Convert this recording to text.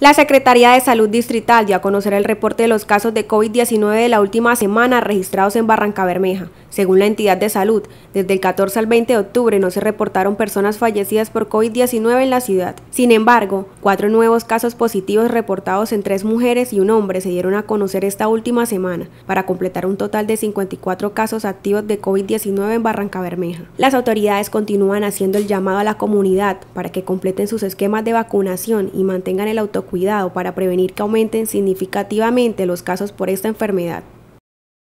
La Secretaría de Salud Distrital dio a conocer el reporte de los casos de COVID-19 de la última semana registrados en Barranca Bermeja. Según la entidad de salud, desde el 14 al 20 de octubre no se reportaron personas fallecidas por COVID-19 en la ciudad. Sin embargo, cuatro nuevos casos positivos reportados en tres mujeres y un hombre se dieron a conocer esta última semana, para completar un total de 54 casos activos de COVID-19 en Barranca Bermeja. Las autoridades continúan haciendo el llamado a la comunidad para que completen sus esquemas de vacunación y mantengan el autocuidado cuidado para prevenir que aumenten significativamente los casos por esta enfermedad.